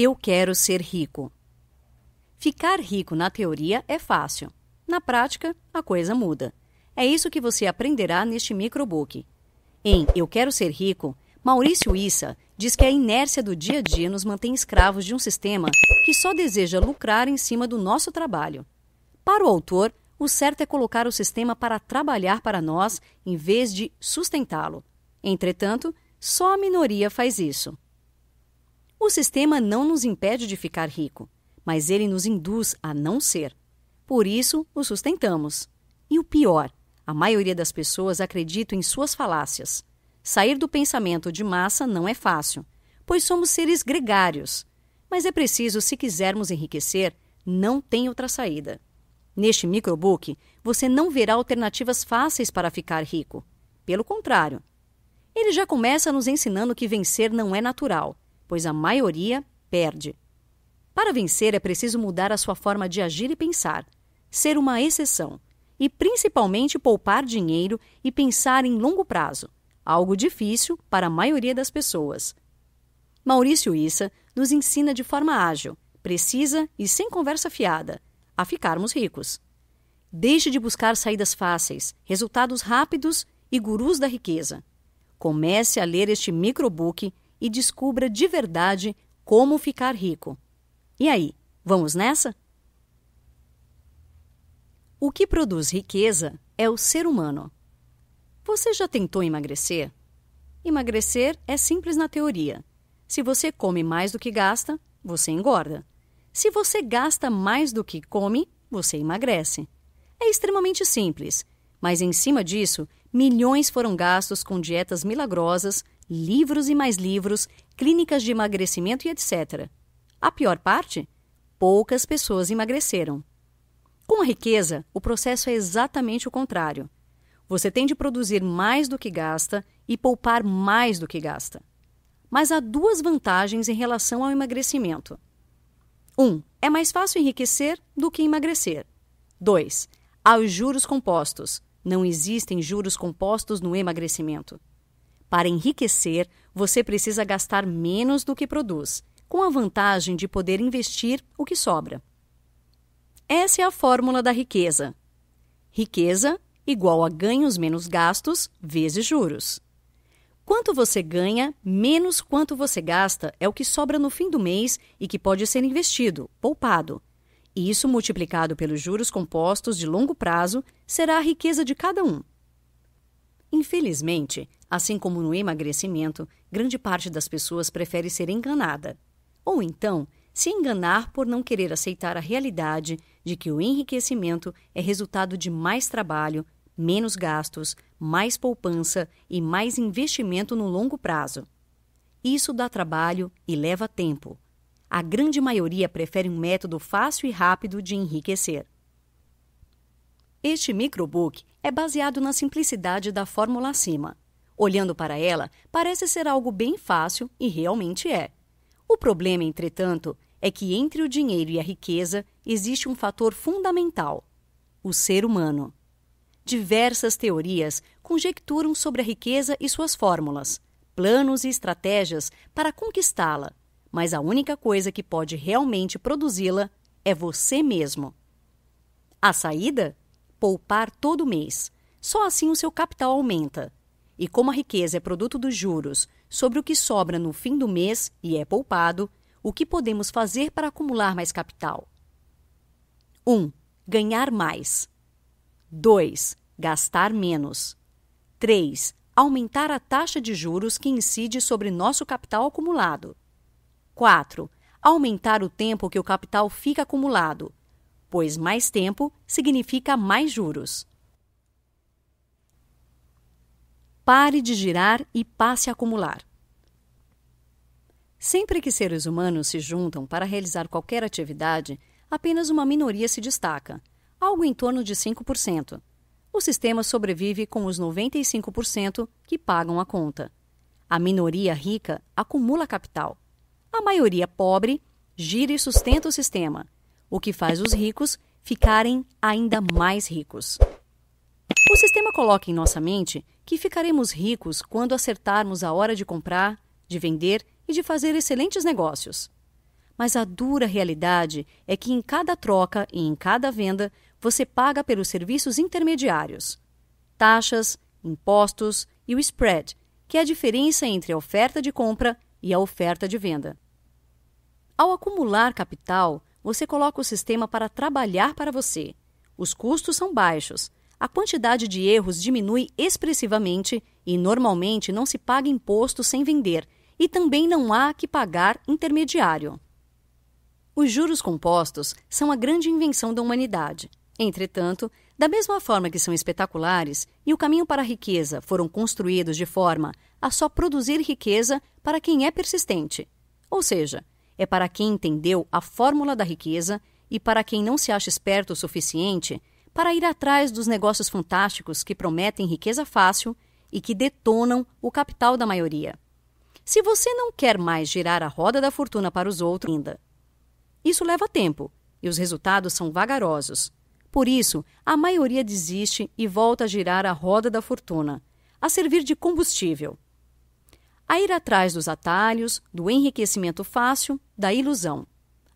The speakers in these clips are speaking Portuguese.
Eu quero ser rico. Ficar rico na teoria é fácil. Na prática, a coisa muda. É isso que você aprenderá neste microbook. Em Eu Quero Ser Rico, Maurício Issa diz que a inércia do dia a dia nos mantém escravos de um sistema que só deseja lucrar em cima do nosso trabalho. Para o autor, o certo é colocar o sistema para trabalhar para nós em vez de sustentá-lo. Entretanto, só a minoria faz isso. O sistema não nos impede de ficar rico, mas ele nos induz a não ser. Por isso, o sustentamos. E o pior, a maioria das pessoas acredita em suas falácias. Sair do pensamento de massa não é fácil, pois somos seres gregários. Mas é preciso, se quisermos enriquecer, não tem outra saída. Neste microbook, você não verá alternativas fáceis para ficar rico. Pelo contrário, ele já começa nos ensinando que vencer não é natural pois a maioria perde. Para vencer é preciso mudar a sua forma de agir e pensar, ser uma exceção, e principalmente poupar dinheiro e pensar em longo prazo, algo difícil para a maioria das pessoas. Maurício Issa nos ensina de forma ágil, precisa e sem conversa fiada a ficarmos ricos. Deixe de buscar saídas fáceis, resultados rápidos e gurus da riqueza. Comece a ler este microbook e descubra de verdade como ficar rico. E aí, vamos nessa? O que produz riqueza é o ser humano. Você já tentou emagrecer? Emagrecer é simples na teoria. Se você come mais do que gasta, você engorda. Se você gasta mais do que come, você emagrece. É extremamente simples, mas em cima disso, milhões foram gastos com dietas milagrosas livros e mais livros, clínicas de emagrecimento e etc. A pior parte? Poucas pessoas emagreceram. Com a riqueza, o processo é exatamente o contrário. Você tem de produzir mais do que gasta e poupar mais do que gasta. Mas há duas vantagens em relação ao emagrecimento. 1. Um, é mais fácil enriquecer do que emagrecer. 2. Há os juros compostos. Não existem juros compostos no emagrecimento. Para enriquecer, você precisa gastar menos do que produz, com a vantagem de poder investir o que sobra. Essa é a fórmula da riqueza. Riqueza igual a ganhos menos gastos vezes juros. Quanto você ganha, menos quanto você gasta é o que sobra no fim do mês e que pode ser investido, poupado. E isso multiplicado pelos juros compostos de longo prazo será a riqueza de cada um. Infelizmente, assim como no emagrecimento, grande parte das pessoas prefere ser enganada. Ou então, se enganar por não querer aceitar a realidade de que o enriquecimento é resultado de mais trabalho, menos gastos, mais poupança e mais investimento no longo prazo. Isso dá trabalho e leva tempo. A grande maioria prefere um método fácil e rápido de enriquecer. Este microbook é baseado na simplicidade da fórmula acima. Olhando para ela, parece ser algo bem fácil e realmente é. O problema, entretanto, é que entre o dinheiro e a riqueza existe um fator fundamental: o ser humano. Diversas teorias conjecturam sobre a riqueza e suas fórmulas, planos e estratégias para conquistá-la, mas a única coisa que pode realmente produzi-la é você mesmo. A saída? poupar todo mês. Só assim o seu capital aumenta. E como a riqueza é produto dos juros sobre o que sobra no fim do mês e é poupado, o que podemos fazer para acumular mais capital? 1. Um, ganhar mais. 2. Gastar menos. 3. Aumentar a taxa de juros que incide sobre nosso capital acumulado. 4. Aumentar o tempo que o capital fica acumulado, pois mais tempo significa mais juros. Pare de girar e passe a acumular. Sempre que seres humanos se juntam para realizar qualquer atividade, apenas uma minoria se destaca, algo em torno de 5%. O sistema sobrevive com os 95% que pagam a conta. A minoria rica acumula capital. A maioria pobre gira e sustenta o sistema, o que faz os ricos ficarem ainda mais ricos. O sistema coloca em nossa mente que ficaremos ricos quando acertarmos a hora de comprar, de vender e de fazer excelentes negócios. Mas a dura realidade é que em cada troca e em cada venda você paga pelos serviços intermediários, taxas, impostos e o spread, que é a diferença entre a oferta de compra e a oferta de venda. Ao acumular capital, você coloca o sistema para trabalhar para você. Os custos são baixos, a quantidade de erros diminui expressivamente e normalmente não se paga imposto sem vender e também não há que pagar intermediário. Os juros compostos são a grande invenção da humanidade. Entretanto, da mesma forma que são espetaculares e o caminho para a riqueza foram construídos de forma a só produzir riqueza para quem é persistente. Ou seja, é para quem entendeu a fórmula da riqueza e para quem não se acha esperto o suficiente para ir atrás dos negócios fantásticos que prometem riqueza fácil e que detonam o capital da maioria. Se você não quer mais girar a roda da fortuna para os outros ainda, isso leva tempo e os resultados são vagarosos. Por isso, a maioria desiste e volta a girar a roda da fortuna, a servir de combustível a ir atrás dos atalhos, do enriquecimento fácil, da ilusão.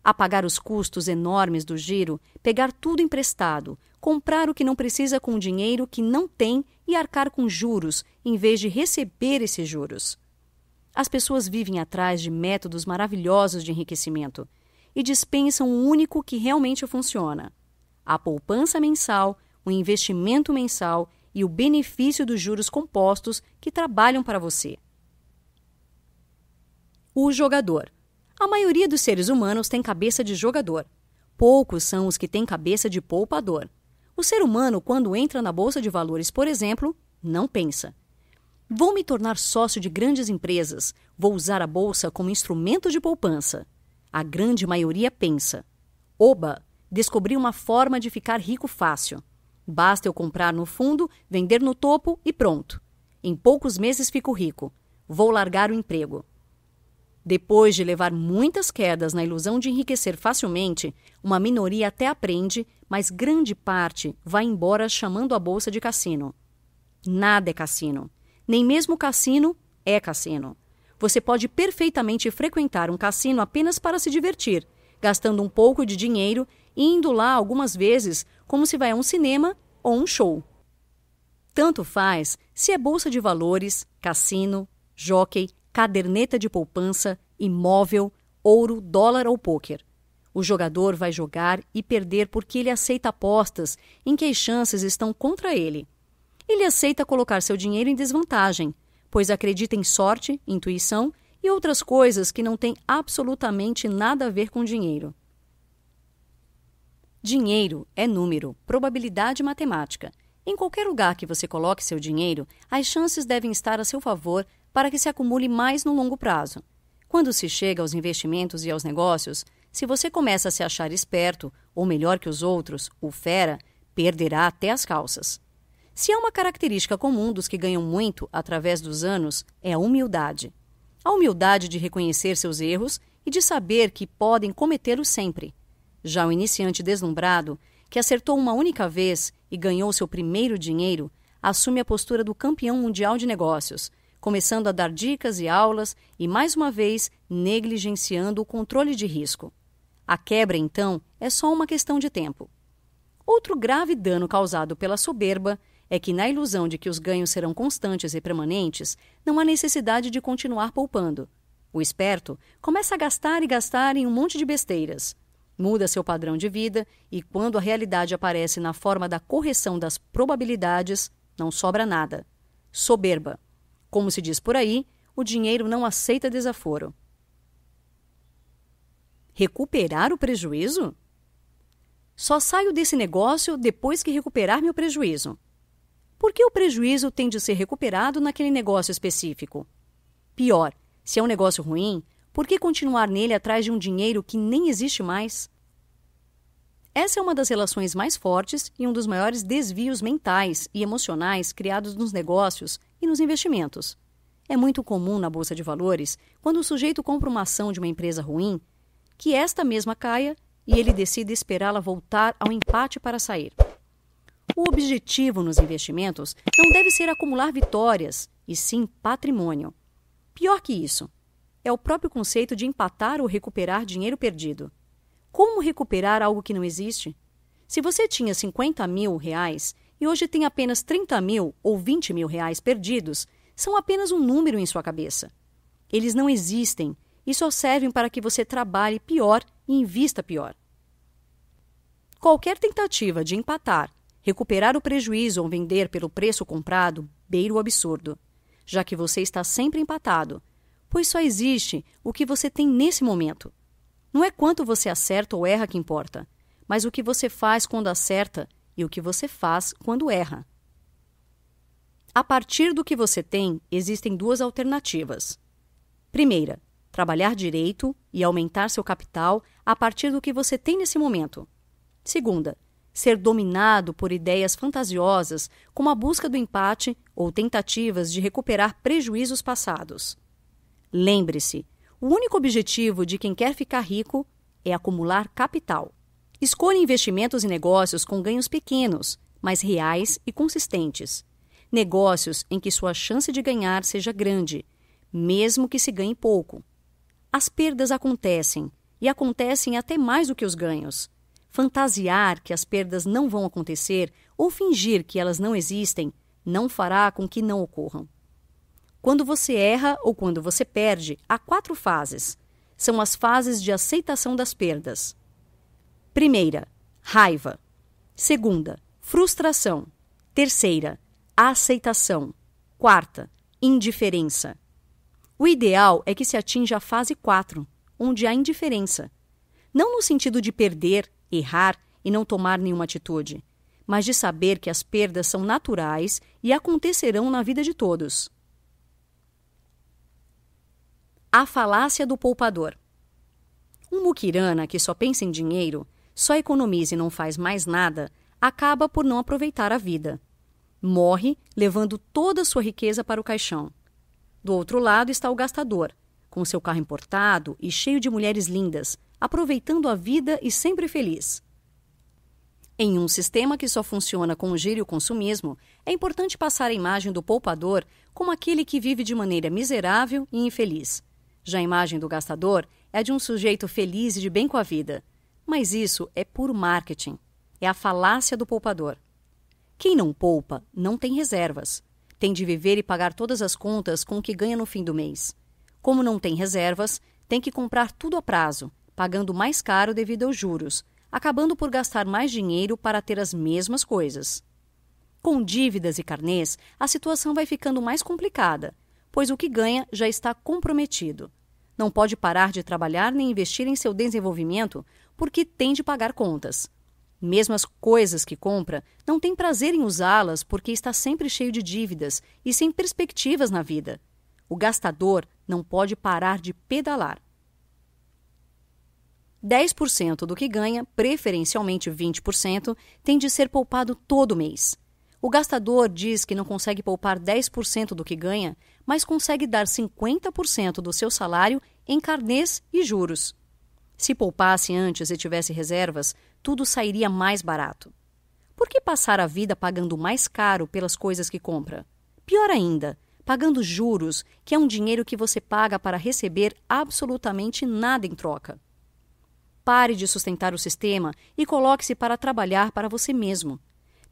A pagar os custos enormes do giro, pegar tudo emprestado, comprar o que não precisa com o dinheiro que não tem e arcar com juros, em vez de receber esses juros. As pessoas vivem atrás de métodos maravilhosos de enriquecimento e dispensam o único que realmente funciona: a poupança mensal, o investimento mensal e o benefício dos juros compostos que trabalham para você. O jogador. A maioria dos seres humanos tem cabeça de jogador. Poucos são os que têm cabeça de poupador. O ser humano, quando entra na bolsa de valores, por exemplo, não pensa. Vou me tornar sócio de grandes empresas. Vou usar a bolsa como instrumento de poupança. A grande maioria pensa. Oba, descobri uma forma de ficar rico fácil. Basta eu comprar no fundo, vender no topo e pronto. Em poucos meses fico rico. Vou largar o emprego. Depois de levar muitas quedas na ilusão de enriquecer facilmente, uma minoria até aprende, mas grande parte vai embora chamando a bolsa de cassino. Nada é cassino. Nem mesmo cassino é cassino. Você pode perfeitamente frequentar um cassino apenas para se divertir, gastando um pouco de dinheiro e indo lá algumas vezes, como se vai a um cinema ou um show. Tanto faz se é bolsa de valores, cassino, jockey, caderneta de poupança, imóvel, ouro, dólar ou pôquer. O jogador vai jogar e perder porque ele aceita apostas em que as chances estão contra ele. Ele aceita colocar seu dinheiro em desvantagem, pois acredita em sorte, intuição e outras coisas que não têm absolutamente nada a ver com dinheiro. Dinheiro é número, probabilidade matemática. Em qualquer lugar que você coloque seu dinheiro, as chances devem estar a seu favor para que se acumule mais no longo prazo. Quando se chega aos investimentos e aos negócios, se você começa a se achar esperto ou melhor que os outros, o fera, perderá até as calças. Se há é uma característica comum dos que ganham muito através dos anos, é a humildade. A humildade de reconhecer seus erros e de saber que podem cometê-los sempre. Já o iniciante deslumbrado, que acertou uma única vez e ganhou seu primeiro dinheiro, assume a postura do campeão mundial de negócios começando a dar dicas e aulas e, mais uma vez, negligenciando o controle de risco. A quebra, então, é só uma questão de tempo. Outro grave dano causado pela soberba é que, na ilusão de que os ganhos serão constantes e permanentes, não há necessidade de continuar poupando. O esperto começa a gastar e gastar em um monte de besteiras. Muda seu padrão de vida e, quando a realidade aparece na forma da correção das probabilidades, não sobra nada. Soberba como se diz por aí, o dinheiro não aceita desaforo. Recuperar o prejuízo? Só saio desse negócio depois que recuperar meu prejuízo. Por que o prejuízo tem de ser recuperado naquele negócio específico? Pior, se é um negócio ruim, por que continuar nele atrás de um dinheiro que nem existe mais? Essa é uma das relações mais fortes e um dos maiores desvios mentais e emocionais criados nos negócios e nos investimentos. É muito comum na bolsa de valores, quando o sujeito compra uma ação de uma empresa ruim, que esta mesma caia e ele decide esperá-la voltar ao empate para sair. O objetivo nos investimentos não deve ser acumular vitórias, e sim patrimônio. Pior que isso, é o próprio conceito de empatar ou recuperar dinheiro perdido. Como recuperar algo que não existe? Se você tinha 50 mil reais e hoje tem apenas 30 mil ou 20 mil reais perdidos, são apenas um número em sua cabeça. Eles não existem e só servem para que você trabalhe pior e invista pior. Qualquer tentativa de empatar, recuperar o prejuízo ou vender pelo preço comprado beira o absurdo, já que você está sempre empatado, pois só existe o que você tem nesse momento. Não é quanto você acerta ou erra que importa, mas o que você faz quando acerta e o que você faz quando erra. A partir do que você tem, existem duas alternativas. Primeira, trabalhar direito e aumentar seu capital a partir do que você tem nesse momento. Segunda, ser dominado por ideias fantasiosas como a busca do empate ou tentativas de recuperar prejuízos passados. Lembre-se, o único objetivo de quem quer ficar rico é acumular capital. Escolha investimentos e negócios com ganhos pequenos, mas reais e consistentes. Negócios em que sua chance de ganhar seja grande, mesmo que se ganhe pouco. As perdas acontecem, e acontecem até mais do que os ganhos. Fantasiar que as perdas não vão acontecer ou fingir que elas não existem não fará com que não ocorram. Quando você erra ou quando você perde, há quatro fases. São as fases de aceitação das perdas. Primeira, raiva. Segunda, frustração. Terceira, aceitação. Quarta, indiferença. O ideal é que se atinja a fase 4, onde há indiferença. Não no sentido de perder, errar e não tomar nenhuma atitude, mas de saber que as perdas são naturais e acontecerão na vida de todos. A falácia do poupador. Um muquirana que só pensa em dinheiro só economiza e não faz mais nada, acaba por não aproveitar a vida. Morre levando toda a sua riqueza para o caixão. Do outro lado está o gastador, com seu carro importado e cheio de mulheres lindas, aproveitando a vida e sempre feliz. Em um sistema que só funciona com o giro e o consumismo, é importante passar a imagem do poupador como aquele que vive de maneira miserável e infeliz. Já a imagem do gastador é de um sujeito feliz e de bem com a vida. Mas isso é puro marketing. É a falácia do poupador. Quem não poupa não tem reservas. Tem de viver e pagar todas as contas com o que ganha no fim do mês. Como não tem reservas, tem que comprar tudo a prazo, pagando mais caro devido aos juros, acabando por gastar mais dinheiro para ter as mesmas coisas. Com dívidas e carnês, a situação vai ficando mais complicada, pois o que ganha já está comprometido. Não pode parar de trabalhar nem investir em seu desenvolvimento, porque tem de pagar contas. Mesmo as coisas que compra, não tem prazer em usá-las porque está sempre cheio de dívidas e sem perspectivas na vida. O gastador não pode parar de pedalar. 10% do que ganha, preferencialmente 20%, tem de ser poupado todo mês. O gastador diz que não consegue poupar 10% do que ganha, mas consegue dar 50% do seu salário em carnês e juros. Se poupasse antes e tivesse reservas, tudo sairia mais barato. Por que passar a vida pagando mais caro pelas coisas que compra? Pior ainda, pagando juros, que é um dinheiro que você paga para receber absolutamente nada em troca. Pare de sustentar o sistema e coloque-se para trabalhar para você mesmo.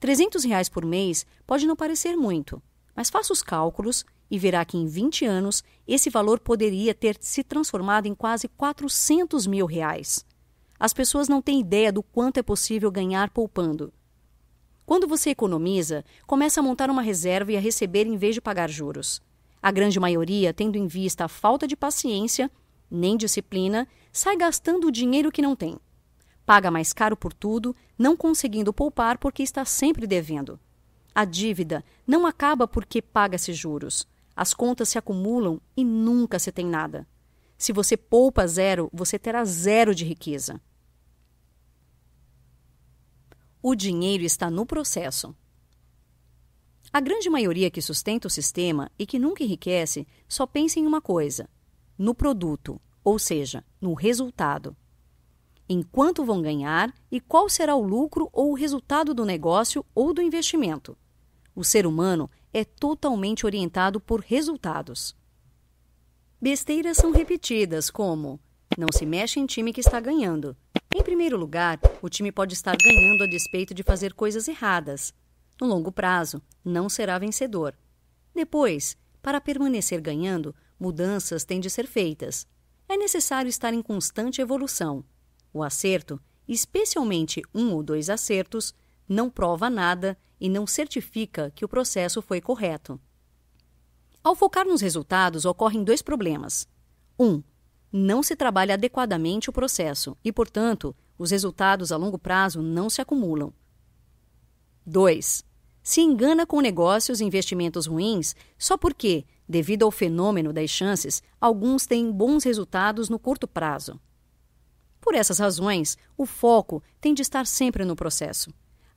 R$ reais por mês pode não parecer muito, mas faça os cálculos e verá que em 20 anos esse valor poderia ter se transformado em quase 400 mil reais. As pessoas não têm ideia do quanto é possível ganhar poupando. Quando você economiza, começa a montar uma reserva e a receber em vez de pagar juros. A grande maioria, tendo em vista a falta de paciência, nem disciplina, sai gastando o dinheiro que não tem. Paga mais caro por tudo, não conseguindo poupar porque está sempre devendo. A dívida não acaba porque paga-se juros. As contas se acumulam e nunca se tem nada. Se você poupa zero, você terá zero de riqueza. O dinheiro está no processo. A grande maioria que sustenta o sistema e que nunca enriquece só pensa em uma coisa: no produto, ou seja, no resultado. Em quanto vão ganhar e qual será o lucro ou o resultado do negócio ou do investimento. O ser humano é totalmente orientado por resultados. Besteiras são repetidas, como não se mexe em time que está ganhando. Em primeiro lugar, o time pode estar ganhando a despeito de fazer coisas erradas. No longo prazo, não será vencedor. Depois, para permanecer ganhando, mudanças têm de ser feitas. É necessário estar em constante evolução. O acerto, especialmente um ou dois acertos, não prova nada e não certifica que o processo foi correto. Ao focar nos resultados, ocorrem dois problemas. 1. Um, não se trabalha adequadamente o processo e, portanto, os resultados a longo prazo não se acumulam. 2. Se engana com negócios e investimentos ruins só porque, devido ao fenômeno das chances, alguns têm bons resultados no curto prazo. Por essas razões, o foco tem de estar sempre no processo.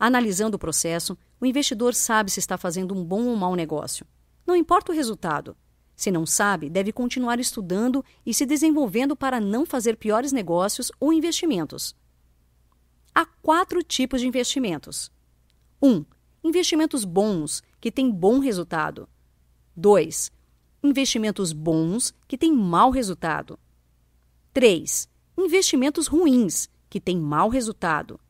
Analisando o processo, o investidor sabe se está fazendo um bom ou mau negócio. Não importa o resultado. Se não sabe, deve continuar estudando e se desenvolvendo para não fazer piores negócios ou investimentos. Há quatro tipos de investimentos: 1. Um, investimentos bons, que têm bom resultado. 2. Investimentos bons, que têm mau resultado. 3. Investimentos ruins, que têm mau resultado.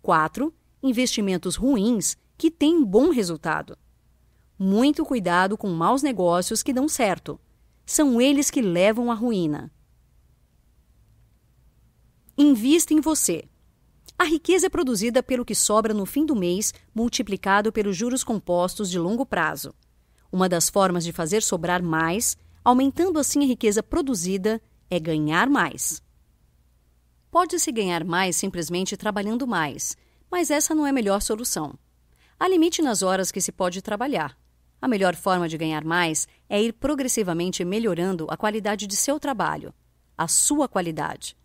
4 investimentos ruins que têm bom resultado. Muito cuidado com maus negócios que dão certo. São eles que levam à ruína. Invista em você. A riqueza é produzida pelo que sobra no fim do mês, multiplicado pelos juros compostos de longo prazo. Uma das formas de fazer sobrar mais, aumentando assim a riqueza produzida, é ganhar mais. Pode-se ganhar mais simplesmente trabalhando mais, mas essa não é a melhor solução. Há limite nas horas que se pode trabalhar. A melhor forma de ganhar mais é ir progressivamente melhorando a qualidade de seu trabalho, a sua qualidade.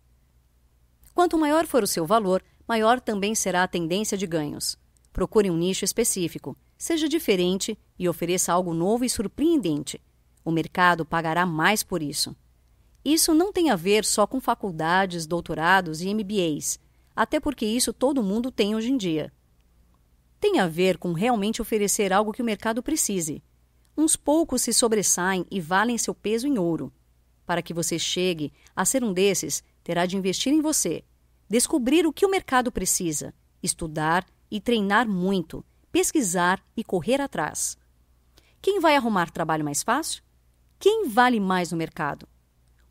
Quanto maior for o seu valor, maior também será a tendência de ganhos. Procure um nicho específico, seja diferente e ofereça algo novo e surpreendente. O mercado pagará mais por isso. Isso não tem a ver só com faculdades, doutorados e MBAs até porque isso todo mundo tem hoje em dia. Tem a ver com realmente oferecer algo que o mercado precise. Uns poucos se sobressaem e valem seu peso em ouro. Para que você chegue a ser um desses, terá de investir em você, descobrir o que o mercado precisa, estudar e treinar muito, pesquisar e correr atrás. Quem vai arrumar trabalho mais fácil? Quem vale mais no mercado?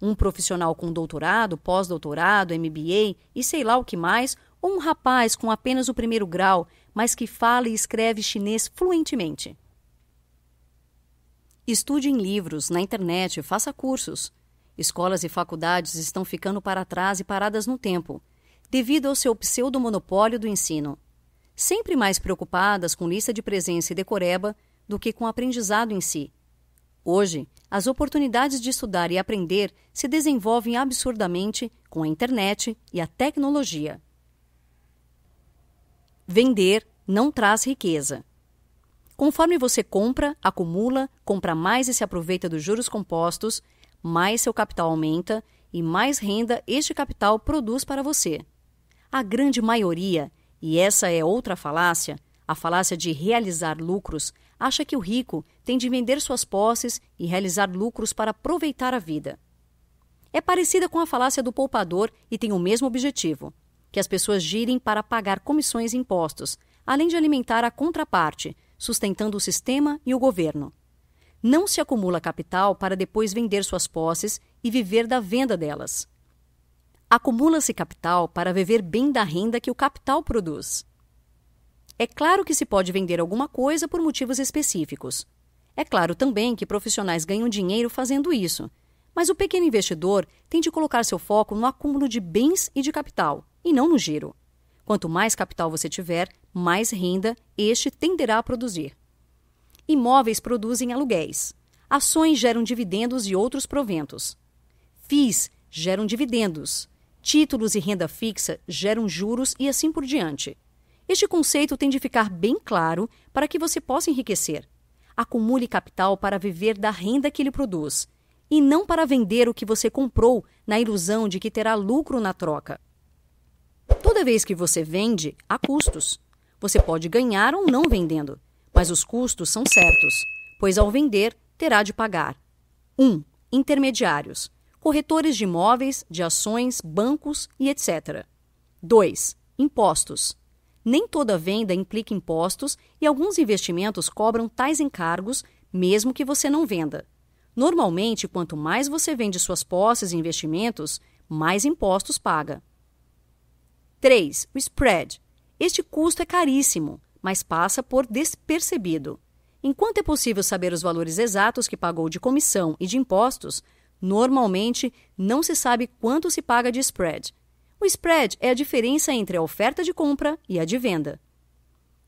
um profissional com doutorado, pós-doutorado, MBA e sei lá o que mais, ou um rapaz com apenas o primeiro grau, mas que fala e escreve chinês fluentemente. Estude em livros, na internet, faça cursos. Escolas e faculdades estão ficando para trás e paradas no tempo, devido ao seu pseudo-monopólio do ensino. Sempre mais preocupadas com lista de presença e decoreba do que com aprendizado em si Hoje, as oportunidades de estudar e aprender se desenvolvem absurdamente com a internet e a tecnologia. Vender não traz riqueza. Conforme você compra, acumula, compra mais e se aproveita dos juros compostos, mais seu capital aumenta e mais renda este capital produz para você. A grande maioria, e essa é outra falácia, a falácia de realizar lucros acha que o rico tem de vender suas posses e realizar lucros para aproveitar a vida. É parecida com a falácia do poupador e tem o mesmo objetivo: que as pessoas girem para pagar comissões e impostos, além de alimentar a contraparte, sustentando o sistema e o governo. Não se acumula capital para depois vender suas posses e viver da venda delas. Acumula-se capital para viver bem da renda que o capital produz. É claro que se pode vender alguma coisa por motivos específicos. É claro também que profissionais ganham dinheiro fazendo isso, mas o pequeno investidor tem de colocar seu foco no acúmulo de bens e de capital, e não no giro. Quanto mais capital você tiver, mais renda este tenderá a produzir. Imóveis produzem aluguéis. Ações geram dividendos e outros proventos. FIIs geram dividendos. Títulos e renda fixa geram juros e assim por diante. Este conceito tem de ficar bem claro para que você possa enriquecer. Acumule capital para viver da renda que ele produz e não para vender o que você comprou na ilusão de que terá lucro na troca. Toda vez que você vende, há custos. Você pode ganhar ou não vendendo, mas os custos são certos, pois ao vender, terá de pagar. 1. Um, intermediários, corretores de imóveis, de ações, bancos e etc. 2. Impostos. Nem toda venda implica impostos e alguns investimentos cobram tais encargos, mesmo que você não venda. Normalmente, quanto mais você vende suas posses e investimentos, mais impostos paga. 3. O spread. Este custo é caríssimo, mas passa por despercebido. Enquanto é possível saber os valores exatos que pagou de comissão e de impostos, normalmente não se sabe quanto se paga de spread. O spread é a diferença entre a oferta de compra e a de venda.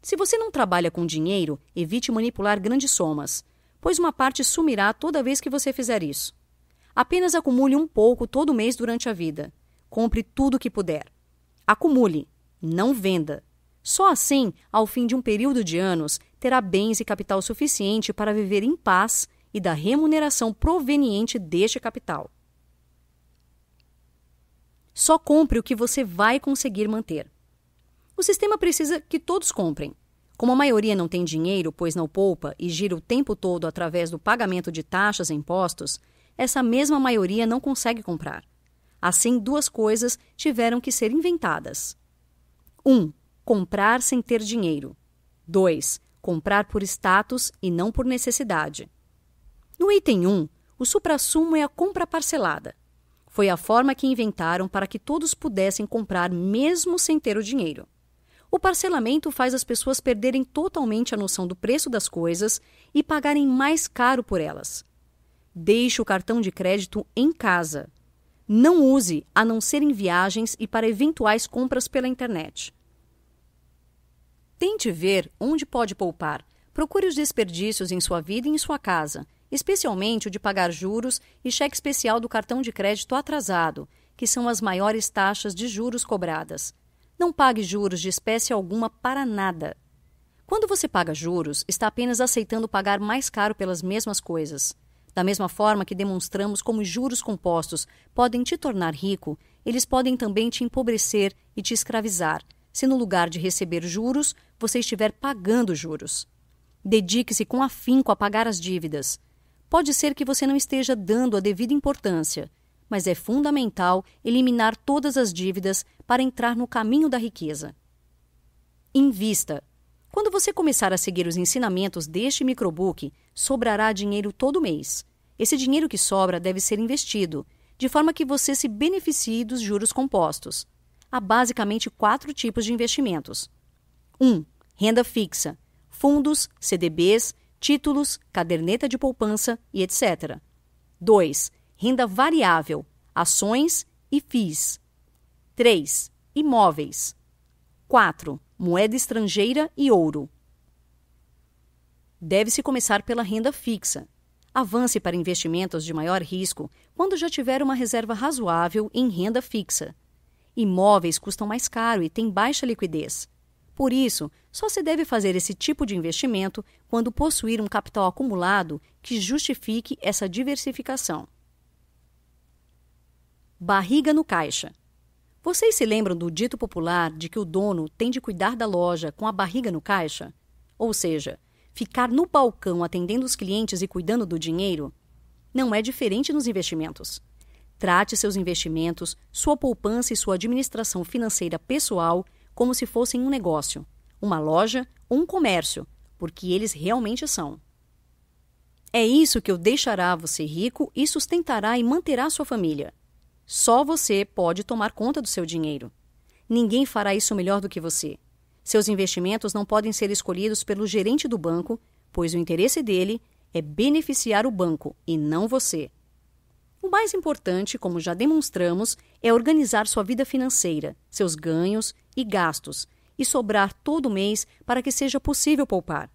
Se você não trabalha com dinheiro, evite manipular grandes somas, pois uma parte sumirá toda vez que você fizer isso. Apenas acumule um pouco todo mês durante a vida. Compre tudo o que puder. Acumule, não venda. Só assim, ao fim de um período de anos, terá bens e capital suficiente para viver em paz e da remuneração proveniente deste capital. Só compre o que você vai conseguir manter. O sistema precisa que todos comprem. Como a maioria não tem dinheiro, pois não poupa e gira o tempo todo através do pagamento de taxas e impostos, essa mesma maioria não consegue comprar. Assim, duas coisas tiveram que ser inventadas: 1. Um, comprar sem ter dinheiro. 2. Comprar por status e não por necessidade. No item 1, um, o suprassumo é a compra parcelada. Foi a forma que inventaram para que todos pudessem comprar mesmo sem ter o dinheiro. O parcelamento faz as pessoas perderem totalmente a noção do preço das coisas e pagarem mais caro por elas. Deixe o cartão de crédito em casa. Não use, a não ser em viagens e para eventuais compras pela internet. Tente ver onde pode poupar. Procure os desperdícios em sua vida e em sua casa especialmente o de pagar juros e cheque especial do cartão de crédito atrasado, que são as maiores taxas de juros cobradas. Não pague juros de espécie alguma para nada. Quando você paga juros, está apenas aceitando pagar mais caro pelas mesmas coisas. Da mesma forma que demonstramos como juros compostos podem te tornar rico, eles podem também te empobrecer e te escravizar, se no lugar de receber juros, você estiver pagando juros. Dedique-se com afinco a pagar as dívidas. Pode ser que você não esteja dando a devida importância, mas é fundamental eliminar todas as dívidas para entrar no caminho da riqueza. Invista. Quando você começar a seguir os ensinamentos deste microbook, sobrará dinheiro todo mês. Esse dinheiro que sobra deve ser investido, de forma que você se beneficie dos juros compostos. Há basicamente quatro tipos de investimentos: 1. Um, renda fixa, fundos, CDBs, títulos, caderneta de poupança e etc. 2. Renda variável, ações e FIIs. 3. Imóveis. 4. Moeda estrangeira e ouro. Deve-se começar pela renda fixa. Avance para investimentos de maior risco quando já tiver uma reserva razoável em renda fixa. Imóveis custam mais caro e têm baixa liquidez. Por isso, só se deve fazer esse tipo de investimento quando possuir um capital acumulado que justifique essa diversificação. Barriga no caixa. Vocês se lembram do dito popular de que o dono tem de cuidar da loja com a barriga no caixa? Ou seja, ficar no balcão atendendo os clientes e cuidando do dinheiro? Não é diferente nos investimentos. Trate seus investimentos, sua poupança e sua administração financeira pessoal como se fossem um negócio, uma loja ou um comércio, porque eles realmente são. É isso que o deixará você rico e sustentará e manterá sua família. Só você pode tomar conta do seu dinheiro. Ninguém fará isso melhor do que você. Seus investimentos não podem ser escolhidos pelo gerente do banco, pois o interesse dele é beneficiar o banco e não você. O mais importante, como já demonstramos, é organizar sua vida financeira, seus ganhos e gastos, e sobrar todo mês para que seja possível poupar.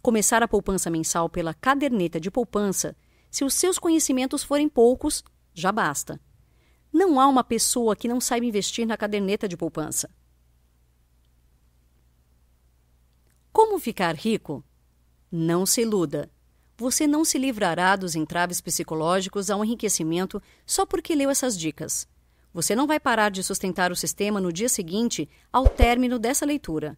Começar a poupança mensal pela caderneta de poupança, se os seus conhecimentos forem poucos, já basta. Não há uma pessoa que não saiba investir na caderneta de poupança. Como ficar rico? Não se iluda você não se livrará dos entraves psicológicos ao enriquecimento só porque leu essas dicas. Você não vai parar de sustentar o sistema no dia seguinte ao término dessa leitura.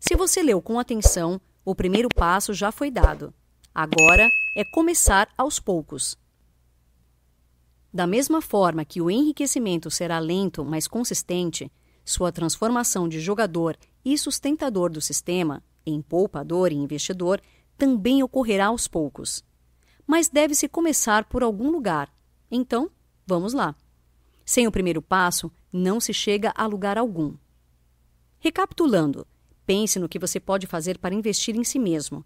Se você leu com atenção, o primeiro passo já foi dado. Agora é começar aos poucos. Da mesma forma que o enriquecimento será lento, mas consistente, sua transformação de jogador e sustentador do sistema, em poupador e investidor, também ocorrerá aos poucos. Mas deve-se começar por algum lugar. Então, vamos lá. Sem o primeiro passo, não se chega a lugar algum. Recapitulando, pense no que você pode fazer para investir em si mesmo,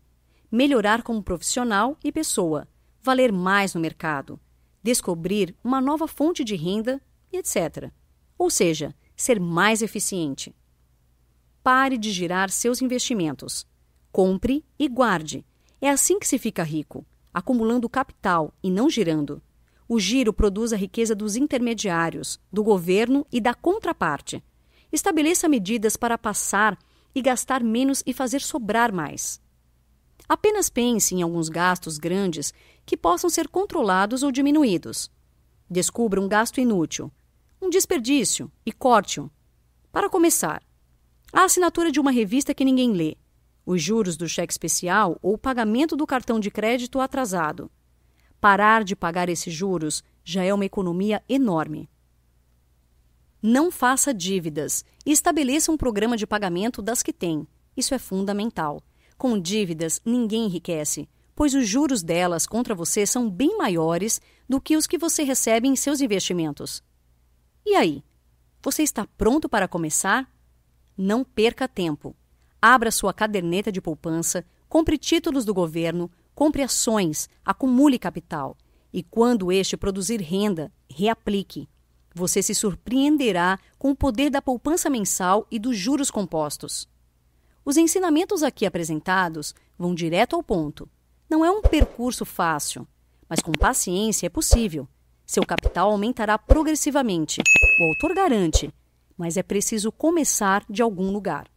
melhorar como profissional e pessoa, valer mais no mercado, descobrir uma nova fonte de renda e etc. Ou seja, ser mais eficiente. Pare de girar seus investimentos. Compre e guarde. É assim que se fica rico, acumulando capital e não girando. O giro produz a riqueza dos intermediários, do governo e da contraparte. Estabeleça medidas para passar e gastar menos e fazer sobrar mais. Apenas pense em alguns gastos grandes que possam ser controlados ou diminuídos. Descubra um gasto inútil, um desperdício e corte-o. Para começar, a assinatura de uma revista que ninguém lê, os juros do cheque especial ou o pagamento do cartão de crédito atrasado. Parar de pagar esses juros já é uma economia enorme. Não faça dívidas e estabeleça um programa de pagamento das que tem. Isso é fundamental. Com dívidas, ninguém enriquece, pois os juros delas contra você são bem maiores do que os que você recebe em seus investimentos. E aí? Você está pronto para começar? Não perca tempo. Abra sua caderneta de poupança, compre títulos do governo, compre ações, acumule capital. E quando este produzir renda, reaplique. Você se surpreenderá com o poder da poupança mensal e dos juros compostos. Os ensinamentos aqui apresentados vão direto ao ponto. Não é um percurso fácil, mas com paciência é possível. Seu capital aumentará progressivamente. O autor garante, mas é preciso começar de algum lugar.